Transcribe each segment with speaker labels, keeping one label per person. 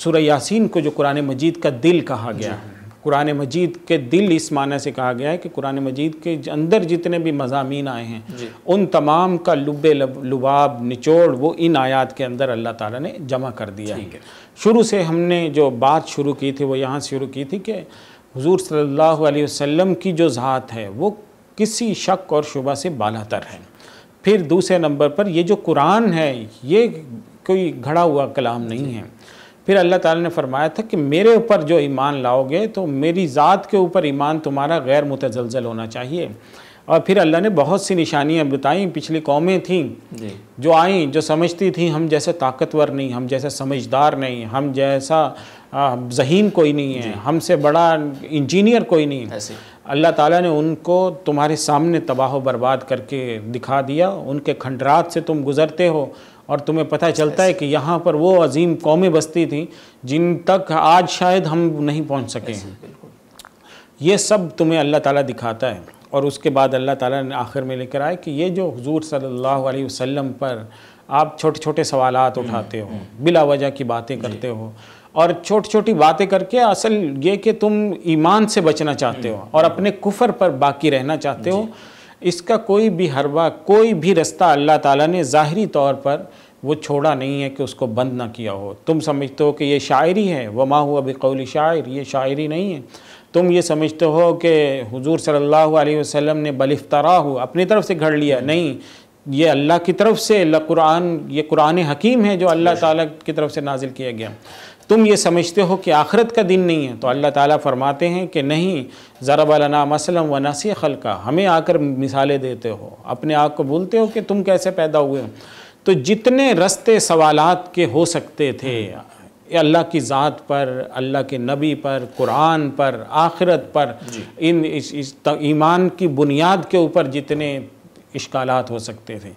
Speaker 1: سورہ یاسین کو جو قرآن مجید کا دل کہا گیا جی۔ ہے قرآن مجید کے دل اس معنی سے کہا گیا ہے کہ قرآن مجید کے اندر جتنے بھی مضامین آئے ہیں جی۔ ان تمام کا لب لباب نچوڑ وہ ان آیات کے اندر اللہ تعالیٰ نے جمع کر دیا ہے شروع سے ہم نے جو بات شروع کی تھی وہ یہاں شروع کی تھی کہ حضور صلی اللہ علیہ وسلم کی جو ذات ہے وہ کسی شک اور شبہ سے بالاتر ہے پھر دوسرے نمبر پر یہ جو قرآن ہے یہ کوئی گھڑا ہوا کلام نہیں ہے جی۔ پھر اللہ تعالیٰ نے فرمایا تھا کہ میرے اوپر جو ایمان لاؤ گے تو میری ذات کے اوپر ایمان تمہارا غیر متزلزل ہونا چاہیے اور پھر اللہ نے بہت سی نشانیاں بتائیں پچھلی قومیں تھیں جی۔ جو آئیں جو سمجھتی تھیں ہم جیسے طاقتور نہیں ہم جیسے سمجھدار نہیں ہم جیسا ذہین کوئی نہیں ہے جی۔ ہم سے بڑا انجینئر کوئی نہیں اللہ تعالیٰ نے ان کو تمہارے سامنے تباہ و برباد کر کے دکھا دیا ان کے کھنڈرات سے تم گزرتے ہو اور تمہیں پتہ چلتا ہے کہ یہاں پر وہ عظیم قومیں بستی تھیں جن تک آج شاید ہم نہیں پہنچ سکے ہیں یہ سب تمہیں اللہ تعالیٰ دکھاتا ہے اور اس کے بعد اللہ تعالیٰ نے آخر میں لے کر آئے کہ یہ جو حضور صلی اللہ علیہ وسلم پر آپ چھوٹے چھوٹے سوالات اٹھاتے ہو بلا وجہ کی باتیں جی۔ کرتے ہو اور چھوٹی چھوٹی باتیں کر کے اصل یہ کہ تم ایمان سے بچنا چاہتے ہو جی۔ اور اپنے کفر پر باقی رہنا چاہتے ہو جی۔ اس کا کوئی بھی حربہ کوئی بھی رستہ اللہ تعالیٰ نے ظاہری طور پر وہ چھوڑا نہیں ہے کہ اس کو بند نہ کیا ہو تم سمجھتے ہو کہ یہ شاعری ہے وما ہوا اب قول شاعر یہ شاعری نہیں ہے تم یہ سمجھتے ہو کہ حضور صلی اللہ علیہ وسلم نے بل افطارا ہو اپنی طرف سے گھڑ لیا نہیں یہ اللہ کی طرف سے اللہ قرآن یہ قرآن حکیم ہے جو اللہ تعالیٰ کی طرف سے نازل کیا گیا تم یہ سمجھتے ہو کہ آخرت کا دن نہیں ہے تو اللہ تعالیٰ فرماتے ہیں کہ نہیں ضرب لنا مسلم و نسی خلقہ ہمیں آ کر مثالیں دیتے ہو اپنے آپ کو بولتے ہو کہ تم کیسے پیدا ہوئے ہو تو جتنے رستے سوالات کے ہو سکتے تھے اللہ کی ذات پر اللہ کے نبی پر قرآن پر آخرت پر جی۔ ان ایمان کی بنیاد کے اوپر جتنے اشکالات ہو سکتے تھے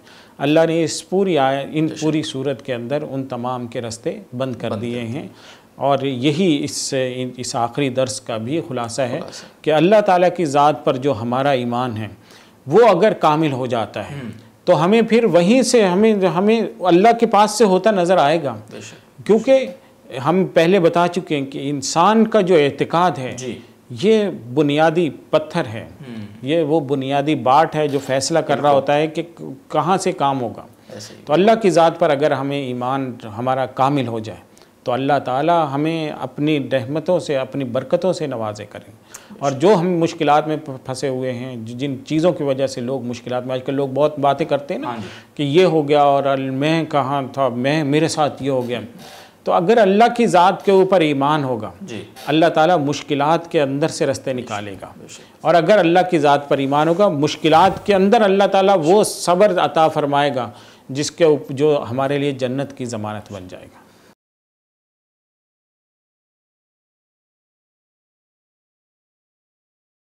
Speaker 1: اللہ نے اس پوری آئے ان جی، جی۔ پوری صورت کے اندر ان تمام کے راستے بند کر دیے ہیں اور یہی اس اس آخری درس کا بھی خلاصہ ہے کہ اللہ تعالیٰ کی ذات پر جو ہمارا ایمان ہے وہ اگر کامل ہو جاتا ہے تو ہمیں پھر وہیں سے ہمیں ہمیں اللہ کے پاس سے ہوتا نظر آئے گا کیونکہ ہم پہلے بتا چکے ہیں کہ انسان کا جو اعتقاد ہے جی۔ یہ بنیادی پتھر ہے یہ وہ بنیادی باٹ ہے جو فیصلہ کر رہا ہوتا ہے کہ کہاں سے کام ہوگا تو اللہ کی ذات پر اگر ہمیں ایمان ہمارا کامل ہو جائے تو اللہ تعالی ہمیں اپنی رحمتوں سے اپنی برکتوں سے نوازے کریں اور جو ہم مشکلات میں پھنسے ہوئے ہیں جن چیزوں کی وجہ سے لوگ مشکلات میں آج کل لوگ بہت باتیں کرتے ہیں نا ہاں جی۔ کہ یہ ہو گیا اور میں کہاں تھا میں میرے ساتھ یہ ہو گیا تو اگر اللہ کی ذات کے اوپر ایمان ہوگا جی اللہ تعالیٰ مشکلات کے اندر سے رستے نکالے گا اور اگر اللہ کی ذات پر ایمان ہوگا مشکلات کے اندر اللہ تعالیٰ وہ صبر عطا فرمائے گا جس کے جو ہمارے لیے جنت کی ضمانت بن جائے گا